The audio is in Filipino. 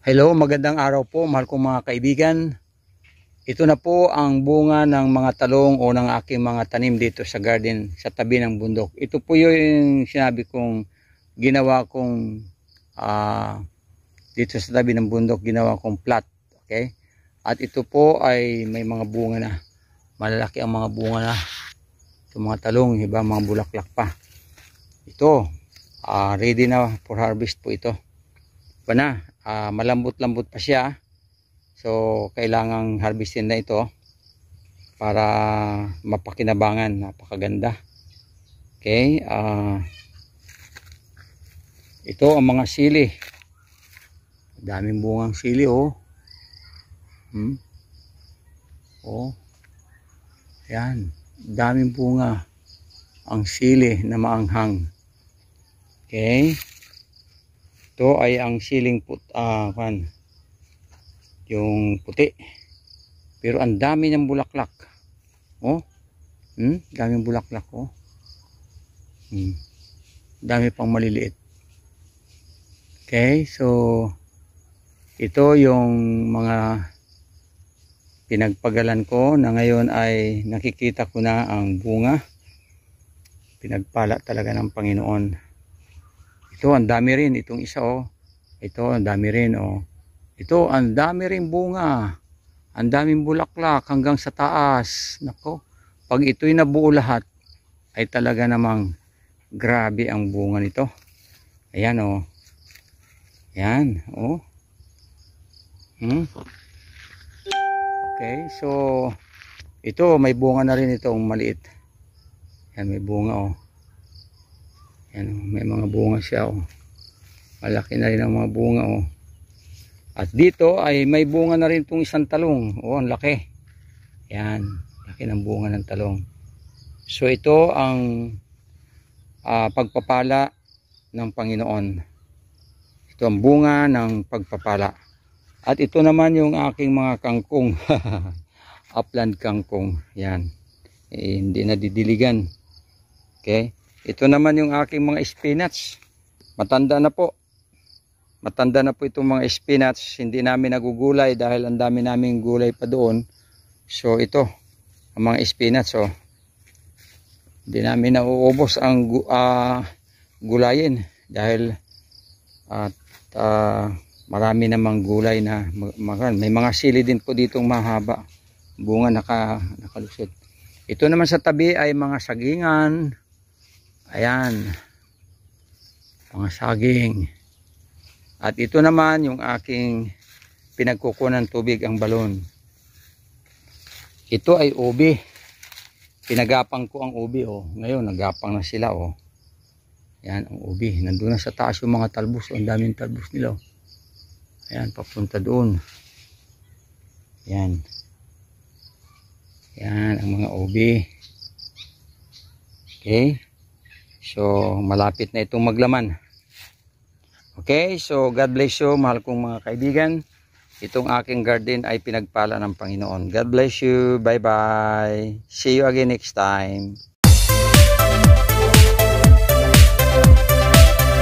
Hello, magandang araw po mahal kong mga kaibigan. Ito na po ang bunga ng mga talong o ng aking mga tanim dito sa garden sa tabi ng bundok. Ito po yung sinabi kong ginawa kong uh, dito sa tabi ng bundok, ginawa kong plat. Okay? At ito po ay may mga bunga na. Malalaki ang mga bunga na. Ito mga talong, iba mga bulaklak pa. Ito, uh, ready na for harvest po ito. Iba na, uh, malambot-lambot pa siya. So, kailangan harvestin na ito para mapakinabangan. Napakaganda. Okay. Uh, ito ang mga sili. Daming bungang sili, oh. Hmm? Oh. Yan. Daming bunga ang sili na maanghang. Okay. Ito ay ang siling put ah, kan. Yung puti. Pero ang dami ng bulaklak. Oh. Hmm, daming bulaklak oh. Hmm. Dami pang maliliit. Okay, so ito yung mga pinagpagalan ko na ngayon ay nakikita ko na ang bunga pinagpala talaga ng Panginoon ito, ang dami rin. Itong isa, oh. Ito, ang dami rin, oh. Ito, ang dami rin bunga. Ang daming bulaklak hanggang sa taas. Nako, pag ito'y nabuo lahat, ay talaga namang grabe ang bunga nito. Ayan, oh. Ayan, oh. Hmm. Okay, so ito may bunga na rin itong maliit. Ayan, may bunga, oh. Yan, may mga bunga siya oh. Malaki na rin ang mga bunga oh. At dito ay may bunga na rin itong isang talong. Oh, ang laki. Yan, laki ng bunga ng talong. So ito ang uh, pagpapala ng Panginoon. Ito ang bunga ng pagpapala. At ito naman yung aking mga kangkong. Upland kangkong. Yan. Eh, hindi na didiligan. Okay? Ito naman yung aking mga spinach. Matanda na po. Matanda na po itong mga spinach. Hindi namin nagugulay dahil ang dami naming gulay pa doon. So ito, ang mga spinach. Oh. hindi namin nauubos ang uh, gulayin dahil at uh, marami namang gulay na makan. May mga sili din po ditong mahaba. Bunga naka, nakalusot. Ito naman sa tabi ay mga sagingan, Ayan. Mga saging. At ito naman yung aking pinagkukunan tubig ang balon. Ito ay ubi. Pinagapang ko ang ubi oh. Ngayon nagapang na sila oh. Ayan ang ubi. Nandun na sa taas yung mga talbos. Oh. Ang daming talbos nila. oh. Ayan, papunta doon. Ayan. Ayan ang mga ubi. Okay. So, malapit na itong maglaman. Okay, so God bless you, mahal kong mga kaibigan. Itong aking garden ay pinagpala ng Panginoon. God bless you. Bye-bye. See you again next time.